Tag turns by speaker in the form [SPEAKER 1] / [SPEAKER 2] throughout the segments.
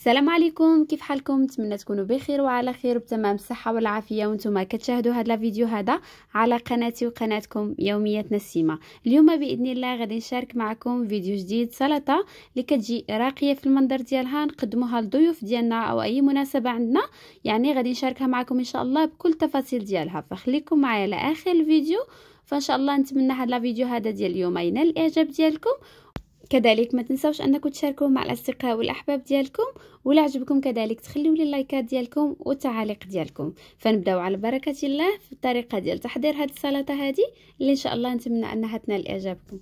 [SPEAKER 1] السلام عليكم كيف حالكم نتمنى تكونوا بخير وعلى خير بتمام الصحه والعافيه وانتم كتشاهدوا هذا الفيديو هذا على قناتي وقناتكم يومياتنا السيمه اليوم باذن الله غادي نشارك معكم فيديو جديد سلطه اللي كتجي راقيه في المنظر ديالها نقدموها للضيوف ديالنا او اي مناسبه عندنا يعني غادي نشاركها معكم ان شاء الله بكل تفاصيل ديالها فخليكم معايا لاخر الفيديو فان شاء الله نتمنى هذا الفيديو هذا ديال اليوم ينال الاعجاب ديالكم كذلك ما تنسوش انكم تشاركوا مع الاصدقاء والاحباب ديالكم ولا عجبكم كذلك تخليوا لي اللايكات ديالكم والتعاليق ديالكم فنبداو على بركه الله في الطريقه ديال تحضير هذه السلطه هذه اللي ان شاء الله نتمنى انها تنال اعجابكم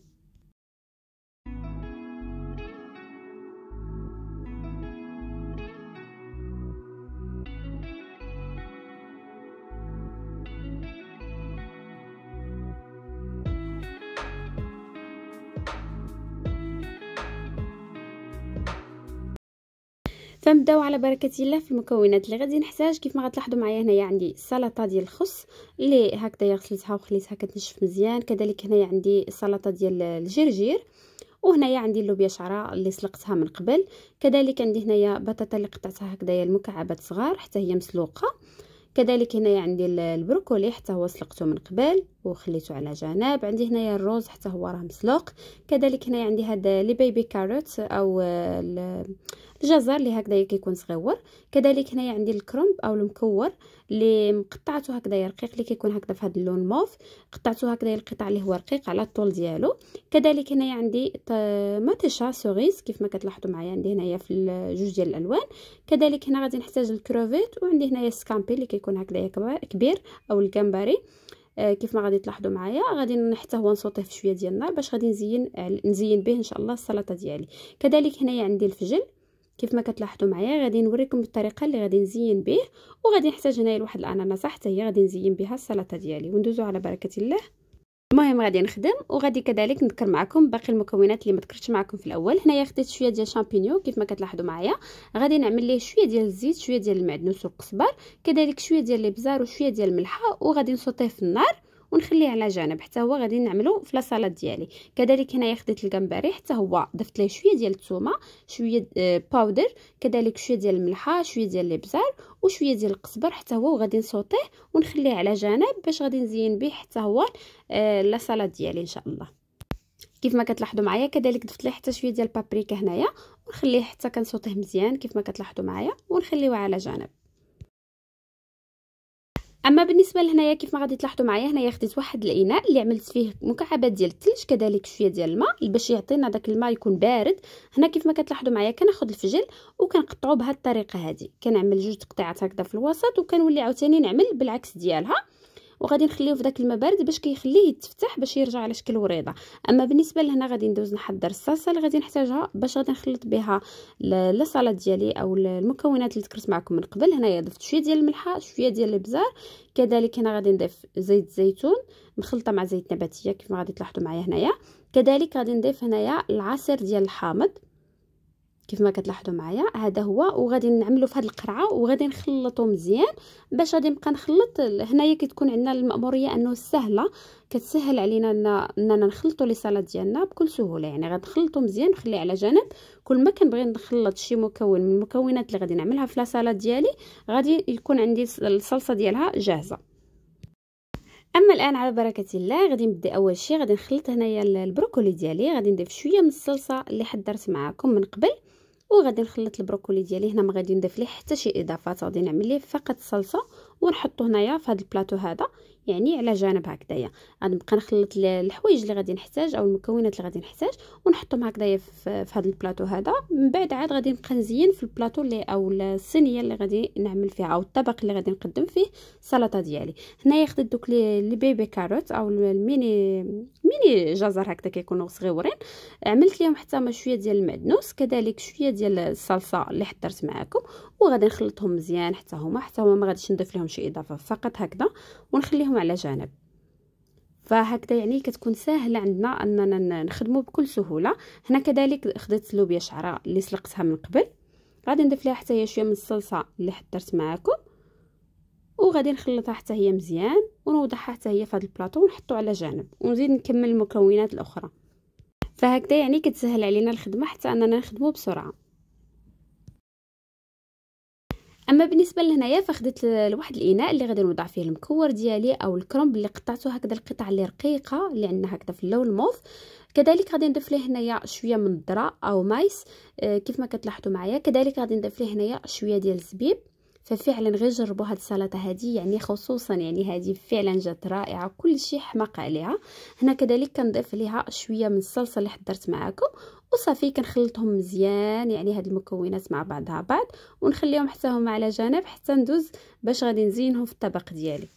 [SPEAKER 1] فنبداو على بركه الله في المكونات اللي غادي نحتاج كيف ما غتلاحظوا معايا هنايا عندي سلطه ديال الخس اللي هكذا غسلتها وخليتها كتنشف مزيان كذلك هنايا عندي سلطه ديال الجرجير وهنايا عندي اللوبيا شعره اللي سلقتها من قبل كذلك عندي هنايا بطاطا اللي قطعتها هكذايا المكعبات صغار حتى هي مسلوقه كذلك هنايا عندي البروكولي حتى هو سلقته من قبل وخليته على جناب عندي هنايا الروز حتى هو راه مسلوق كذلك هنايا عندي هاد لي بيبي كاروت او الجزر اللي هكذا كيكون صغيور كذلك هنايا عندي الكرنب او المكور اللي مقطعته هكذا رقيق اللي كيكون هكذا في هذا اللون موف قطعته هكذا القطع اللي هو رقيق على الطول ديالو كذلك هنايا عندي ماتيشا سوغيز كيف ما كتلاحظوا معايا عندي هنايا في جوج ديال الالوان كذلك هنا غادي نحتاج الكروفيت وعندي هنايا السكامبي اللي كيكون هكذا كبير او الجمبري آه، كيف ما غادي تلاحظوا معايا غادي حتى هو نصوطيه في شويه ديال النار باش غادي نزين نزين به ان شاء الله السلطه ديالي كذلك هنايا عندي الفجل كيف ما كتلاحظوا معايا غادي نوريكم الطريقه اللي غادي نزين به وغادي نحتاج هنايا لواحد الاناناس حتى هي غادي نزين بها السلطه ديالي وندوزو على بركه الله المهم غادي نخدم وغادي كذلك نذكر معكم باقي المكونات اللي ما ذكرتش معكم في الاول هنايا خديت شويه ديال الشامبينيو كيف ما كتلاحظوا معايا غادي نعمل ليه شويه ديال الزيت شويه ديال المعدنوس والقزبر كذلك شويه ديال الابزار وشويه ديال الملحه وغادي نسوطيه في النار ونخليه على جنب حتى هو غادي نعملو في لاصالاد ديالي كذلك هنايا خديت الجمبري حتى هو ضفت ليه شويه ديال الثومه شويه باودر آه، كذلك شويه ديال الملحه شويه ديال الابزار وشويه ديال القزبر حتى هو وغادي نسوطيه ونخليه على جنب باش غادي نزين به حتى هو آه، لاصالاد ديالي ان شاء الله كيف ما كتلاحظوا معايا كذلك ضفت ليه حتى شويه ديال البابريكا هنايا ونخليه حتى كنسوطيه مزيان كيف ما كتلاحظوا معايا ونخليوه على جنب اما بالنسبه لهنايا كيف ما غادي تلاحظوا معايا هنايا خديت واحد الاناء اللي عملت فيه مكعبات ديال الثلج كذلك شويه ديال الماء باش يعطينا داك الماء يكون بارد هنا كيف ما كتلاحظوا معايا كناخذ الفجل وكنقطعو بهذه الطريقه هذه كنعمل جوج تقطيعات هكذا في الوسط وكنولي عاوتاني نعمل بالعكس ديالها وغادي نخليه في داك الماء بارد باش كيخليه يتفتح باش يرجع على شكل وريضه اما بالنسبه لهنا غادي ندوز نحضر الصلصه اللي غادي نحتاجها باش غادي نخلط بها السلطه ديالي او المكونات اللي ذكرت معكم من قبل هنايا ضفت شويه ديال الملحه شويه ديال الابزار كذلك هنا غادي نضيف زيت زيتون مخلطه مع زيت نباتيه كيف ما غادي تلاحظوا معايا هنايا كذلك غادي نضيف هنايا العصير ديال الحامض كيف ما كتلاحظوا معايا هذا هو وغادي نعملو في هذه القرعه وغادي نخلطو مزيان باش غادي نبقى نخلط هنايا كتكون عندنا الماموريه انه سهله كتسهل علينا اننا نخلطو لي سلطات ديالنا بكل سهوله يعني غنخلطو مزيان نخليه على جنب كل ما كنبغي نخلط شي مكون من المكونات اللي غادي نعملها في لا ديالي غادي يكون عندي الصلصه ديالها جاهزه اما الان على بركه الله غادي نبدا اول شيء غادي نخلط هنايا البروكولي ديالي غادي نضيف شويه من الصلصه اللي حضرت معكم من قبل وغادي نخلط البروكولي ديالي هنا ما غادي نضيف ليه حتى شي اضافات غادي نعمل ليه فقط صلصه ونحطو هنايا في هذا البلاطو هذا يعني على جانب هكذايا غنبقى نخلط الحوايج اللي غادي نحتاج او المكونات اللي غادي نحتاج ونحطهم هكذايا في, في هذا البلاطو هذا من بعد عاد غادي نبقى نزين في البلاطو اللي او الصينيه اللي غادي نعمل فيها او الطبق اللي غادي نقدم فيه السلطه ديالي هنايا خديت دوك لي بيبي كاروت او الميني ميني جزر هكذا كيكونوا صغيورين عملت لهم حتى شويه ديال المعدنوس كذلك شويه ديال الصلصه اللي حضرت معاكم وغادي نخلطهم مزيان حتى هما حتى هما ما غاديش نضيف لهم لهم شي اضافه فقط هكذا ونخليهم على جانب فهكذا يعني كتكون ساهله عندنا اننا نخدمو بكل سهوله هنا كذلك خدت لوبيا شعره اللي سلقتها من قبل غادي نضيف ليها حتى هي شويه من الصلصه اللي حضرت معكم وغادي نخلطها حتى هي مزيان ونوضعها حتى هي في هذا البلاطو ونحطو على جانب ونزيد نكمل المكونات الاخرى فهكذا يعني كتسهل علينا الخدمه حتى اننا نخدمو بسرعه اما بالنسبه لهنايا فخدت لواحد الاناء اللي غادي نوضع فيه المكور ديالي او الكرنب اللي قطعته هكذا القطع اللي رقيقه اللي عندنا هكذا في اللون الموف كذلك غادي نضيف ليه هنايا شويه من الذره او مايس آه، كيف ما كتلاحظوا معايا كذلك غادي نضيف ليه هنايا شويه ديال الزبيب ففعلا غير جربوا هاد السلطه هذه يعني خصوصا يعني هذه فعلا جات رائعه كل شيء حماق عليها هنا كذلك كنضيف ليها شويه من الصلصه اللي حضرت معاكم وصافي كنخلطهم مزيان يعني هاد المكونات مع بعضها بعض ونخليهم حتى هما على جنب حتى ندوز باش غادي نزينهم في الطبق ديالي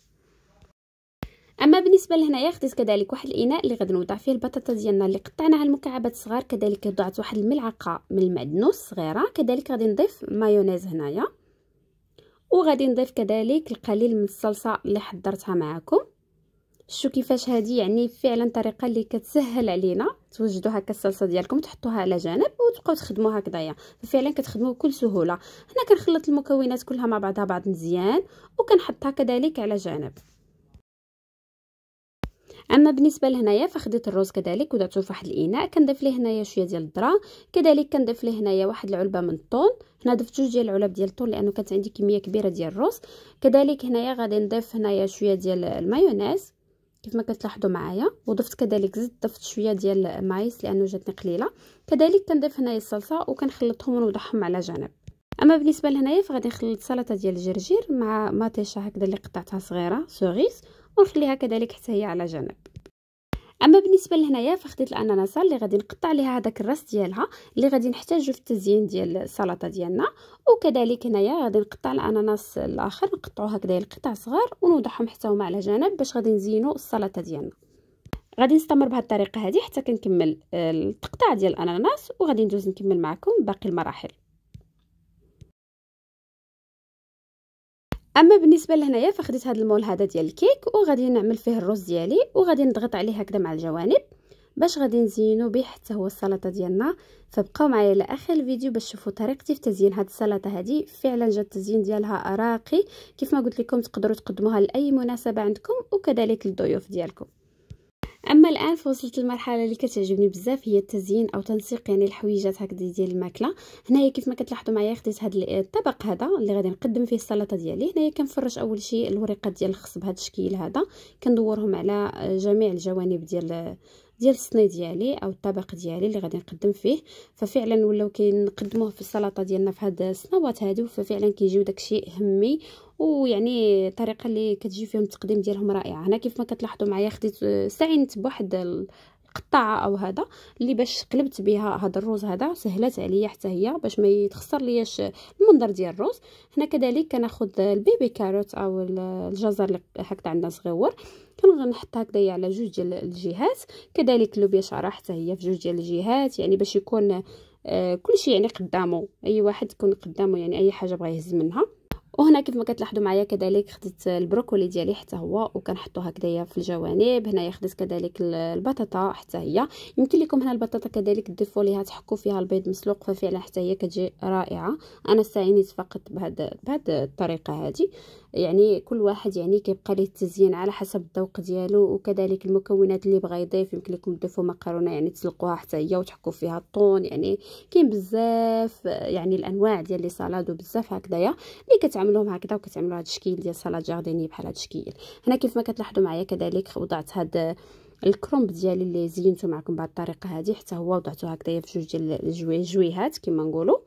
[SPEAKER 1] اما بالنسبه لهنايا خديت كذلك واحد الاناء اللي غادي نوضع فيه البطاطا ديالنا اللي قطعناها المكعبات صغار كذلك وضعت واحد الملعقه من المعدنوس صغيره كذلك غادي نضيف مايونيز هنايا وغادي نضيف كذلك القليل من الصلصه اللي حضرتها معكم شتو كيفاش هذه يعني فعلا طريقه اللي كتسهل علينا توجدوا هكا الصلصه ديالكم تحطوها على جنب وتبقاو تخدموا هكذايا ففعلا كتخدموا بكل سهوله هنا كنخلط المكونات كلها مع بعضها بعض مزيان وكنحطها كذلك على جنب اما بالنسبه لهنايا فخديت الروز كذلك في فواحد الاناء كنضيف ليه هنايا شويه ديال الذره كذلك كنضيف ليه هنايا واحد العلبه من الطون هنا ضفت جوج ديال العلب ديال الطون لانه كانت عندي كميه كبيره ديال الروز كذلك هنايا غادي نضيف هنايا شويه ديال المايونيز كيف ما كتلاحظوا معايا وضفت كذلك زدت ضفت شويه ديال المايس لانه جاتني قليله كذلك كنضيف هنايا الصلصه وكنخلطهم ونوضعهم على جنب اما بالنسبه لهنايا فغادي نخلط سلطه ديال الجرجير مع مطيشه هكذا اللي قطعتها صغيره سوغيس ونخليها كذلك حتى هي على جنب اما بالنسبه لهنايا فخديت الاناناسه اللي غادي نقطع ليها هذاك الراس ديالها اللي غادي نحتاجو في التزيين ديال السلطه ديالنا وكذلك هنايا غادي نقطع الاناناس الاخر نقطعو هكذا لقطع صغار ونوضعهم حتى هما على جنب باش غادي نزينو السلطه ديالنا غادي نستمر بهذه الطريقه هذه حتى كنكمل آه، التقطاع ديال الاناناس وغادي ندوز نكمل معكم باقي المراحل اما بالنسبه لهنايا فخديت هذا المول هذا ديال الكيك وغادي نعمل فيه الرز ديالي وغادي نضغط عليه هكذا مع الجوانب باش غادي نزينو به حتى هو السلطه ديالنا فبقاو معايا لاخر الفيديو باش تشوفوا طريقتي في تزيين هذه السلطه هذه فعلا جا التزيين ديالها راقي كيف ما قلت لكم تقدروا تقدموها لاي مناسبه عندكم وكذلك للضيوف ديالكم اما الان فوصلت المرحله اللي كتعجبني بزاف هي التزيين او تنسيق يعني الحويجات هكذا ديال الماكله هنايا كيف ما كتلاحظوا معايا خديت هذا الطبق هذا اللي غادي نقدم فيه السلطه ديالي هنايا كنفرش اول شيء الوريقات ديال الخص بهذا الشكل هذا كندورهم على جميع الجوانب ديال ديال الصني ديالي او الطبق ديالي اللي غادي نقدم فيه ففعلا ولاو كنقدموه في السلطه ديالنا في هاد الصنوات هادو ففعلا كيجيو داكشي همي ويعني الطريقه اللي كتجي فيهم التقديم ديالهم رائعه هنا كيف ما كتلاحظوا معايا خديت استعنت آه، بواحد قطاعه او هذا اللي باش قلبت بها هذا الروز هذا سهلات عليا حتى هي باش ما يتخسر ليش المنظر ديال الروز هنا كذلك كناخذ البيبي كاروت او الجزر اللي هكذا عندنا صغيور كنحط هكذايا على جوج ديال الجهات كذلك لوبيا شعره حتى هي في جوج ديال الجهات يعني باش يكون آه، كل شيء يعني قدامه اي واحد يكون قدامه يعني اي حاجه بغى يهز منها وهنا كيف ما كتلاحظوا معايا كذلك خديت البروكولي ديالي حتى هو وكنحطو هكذايا في الجوانب هنايا خديت كذلك البطاطا حتى هي يمكن لكم هنا البطاطا كذلك تضيفوا ليها تحكوا فيها البيض مسلوق ففعلا حتى هي كتجي رائعه انا استعينت فقط بهاد بهاد الطريقه هذه يعني كل واحد يعني كيبقى ليه التزيين على حسب الذوق ديالو وكذلك المكونات اللي بغا يضيف يمكن لكم تضيفوا مكرونه يعني تسلقوها حتى هي وتحكوا فيها الطون يعني كاين بزاف يعني الانواع ديال لي سالاد وبزاف هكذايا اللي كتعملوهم هكذا وكتعملوا هذا الشكل ديال سالاد جارديني بحال هذا الشكل هنا كيف ما كتلاحظوا معايا كذلك وضعت هاد الكرومب ديالي اللي زينته معكم بهذه الطريقه هذه حتى هو وضعته هكذايا في جوج ديال الجويهات كما نقولوا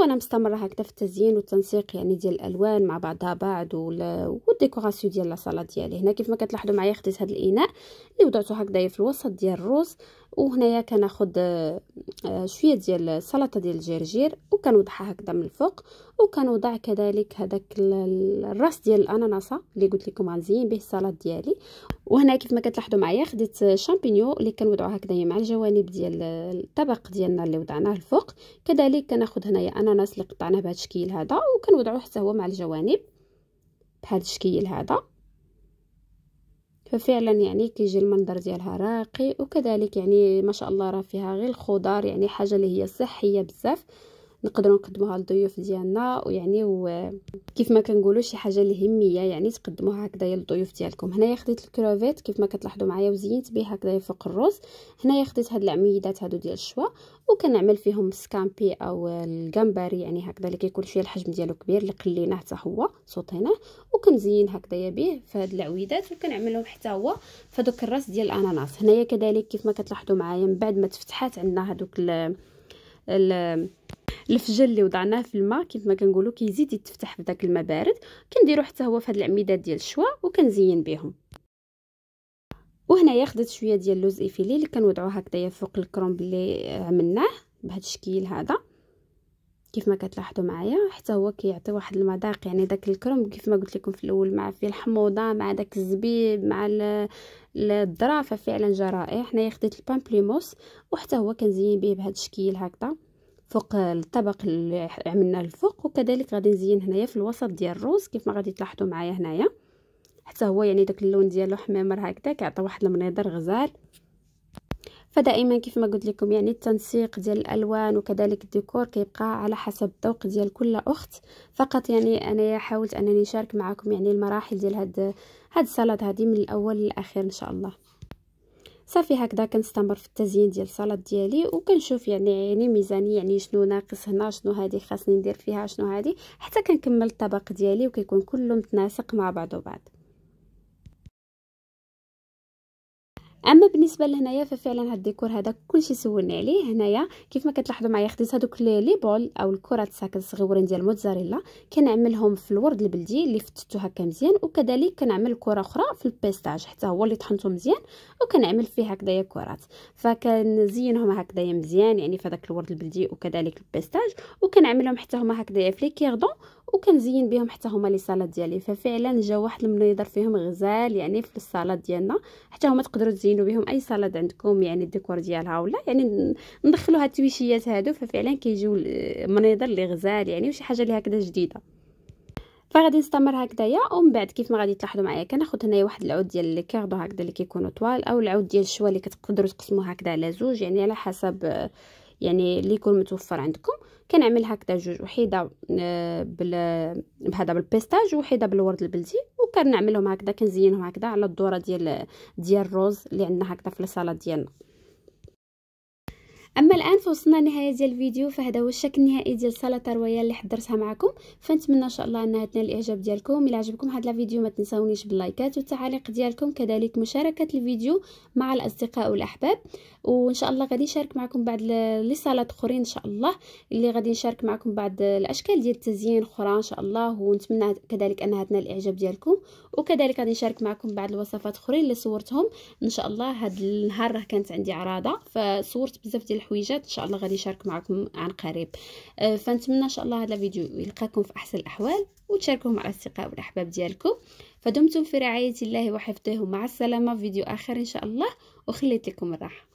[SPEAKER 1] وانا مستمره هكذا في التزيين والتنسيق يعني ديال الالوان مع بعضها بعض والديكوراسيون ديال لاصاله ديالي هنا كيف ما كتلاحظوا معايا خديت هذا الاناء اللي وضعته هكذايا في الوسط ديال الروز وهنايا كناخذ آه، شويه ديال السلطه ديال الجرجير وكنوضعها هكذا من الفوق وكنوضع كذلك هذاك الراس ديال الاناناسه اللي قلت لكم غنزين به السلطه ديالي وهنا كيف ما كتلاحظوا معايا خديت شامبينيو اللي كنوضعو هكذايا مع الجوانب ديال الطبق ديالنا اللي وضعناه الفوق كذلك كناخذ هنايا اناناس اللي قطعناه بهذا الشكل هذا وكنوضعو حتى هو مع الجوانب بهذا الشكل هذا ففعلا يعني كيجي المنظر ديالها راقي وكذلك يعني ما شاء الله راه فيها غير الخضار يعني حاجه اللي هي صحيه بزاف نقدروا نقدموها للضيوف ديالنا ويعني كيف ما كنقولوا شي حاجه الهميه يعني تقدموها هكذايا للضيوف ديالكم هنايا خديت الكروفيت كيف ما كتلاحظوا معايا وزينت به هكذايا فوق الروز هنايا خديت هاد العميدات هادو ديال الشوا وكنعمل فيهم سكامبي او الجمبري يعني هكذا اللي كيكون فيه الحجم ديالو كبير اللي قليناه حتى هو صوتيناه وكنزين هكذايا به فهاد العويدات وكنعملهم حتى هو فدوك الراس ديال الاناناس هنايا كذلك كيف ما كتلاحظوا معايا من بعد ما تفتحات عندنا هادوك ال الفجل اللي وضعناه في الماء كيف ما كنقولوا كيزيد يتفتح في داك الماء بارد كنديرو حتى هو في هاد العميدات ديال الشواء وكنزين بهم وهنايا خدت شويه ديال اللوز ايفيلي اللي كنوضعوه هكذايا فوق الكرومب اللي عملناه بهذا الشكل هذا كيف ما كتلاحظوا معايا حتى هو كيعطي واحد المذاق يعني داك الكرم كيف ما قلت لكم في الاول مع فيه الحموضه مع داك الزبيب مع الظرافه فعلا جرائح هنايا حنايا خديت البامبليموس وحتى هو كنزين به بهذا الشكل هكذا فوق الطبق اللي عملناه الفوق وكذلك غادي نزين هنايا في الوسط ديال الروز كيف ما غادي تلاحظوا معايا هنايا حتى هو يعني داك اللون ديالو حمامر هكذا كيعطي واحد المنظر غزال فدائما كيف ما قلت لكم يعني التنسيق ديال الالوان وكذلك الديكور كيبقى على حسب الذوق ديال كل اخت فقط يعني انا حاولت انني نشارك معكم يعني المراحل ديال هاد هاد السلطه هذه من الاول للاخير ان شاء الله صافي هكذا كنستمر في التزيين ديال الصالات ديالي وكنشوف يعني عيني ميزانيه يعني شنو ناقص هنا شنو هذه خاصني ندير فيها شنو هذه حتى كنكمل الطبق ديالي وكيكون كله متناسق مع بعضه بعض اما بالنسبه لهنايا ففعلا هاد الديكور هذا كلشي سولنا عليه هنايا كيف ما كتلاحظوا معايا خديت هذوك لي بول او الكرات ساكن صغيورين ديال الموتزاريلا كنعملهم في الورد البلدي اللي فتتو هكا مزيان وكذلك كنعمل كره اخرى في البيستاج حتى هو اللي طحنته مزيان وكنعمل فيه هكذايا كرات فكنزينهم هكذايا مزيان يعني في هذاك الورد البلدي وكذلك البيستاج وكنعملهم حتى هما هكذايا في لي كيردون وكنزين بهم حتى هما لي سالاد ديالي ففعلا جا واحد المنيضر فيهم غزال يعني في السالاد ديالنا حتى هما تقدروا تزينوا بهم اي سالاد عندكم يعني الديكور ديالها ولا يعني ندخلوا هاد التويشيات هادو ففعلا كيجيو منيضر اللي غزال يعني وشي حاجه اللي هكذا جديده فغادي نستمر هكذايا ومن بعد كيف ما غادي تلاحظوا معايا كناخذ هنايا واحد العود ديال لي كاردو هكذا اللي كيكونوا طوال او العود ديال الشوا اللي كتقدروا تقسموه هكذا على زوج يعني على حسب يعني اللي يكون متوفر عندكم كنعمل هكذا جوج وحيده آه، بال بهذا بالبيستاج وحيده بالورد البلدي وكنعملهم هكذا كنزينهم هكذا على الدوره ديال ديال الروز اللي عندنا هكذا في الصاله ديالنا اما الان فوصلنا لنهايه ديال الفيديو فهذا هو الشكل النهائي ديال السلطه الرويه اللي حضرتها معكم فنتمنى ان شاء الله انها تنال الاعجاب ديالكم الى عجبكم هذا الفيديو ما تنساونيش باللايكات والتعاليق ديالكم كذلك مشاركه الفيديو مع الاصدقاء والاحباب وان شاء الله غادي نشارك معكم بعض لي سلطات اخرين ان شاء الله اللي غادي نشارك معكم بعض الاشكال ديال التزيين اخرى ان شاء الله ونتمنى كذلك انها تنال الاعجاب ديالكم وكذلك غادي نشارك معكم بعض الوصفات اخرين اللي صورتهم ان شاء الله هذا النهار كانت عندي عراضه فصورت بزاف ديال الحويجات ان شاء الله غادي نشارك معكم عن قريب آه، فنتمنى ان شاء الله هذا الفيديو يلقاكم في احسن الاحوال وتشاركوه مع الاصدقاء والاحباب ديالكم فدمتم في رعايه الله وحفظه مع السلامه في فيديو اخر ان شاء الله وخليت لكم الراحه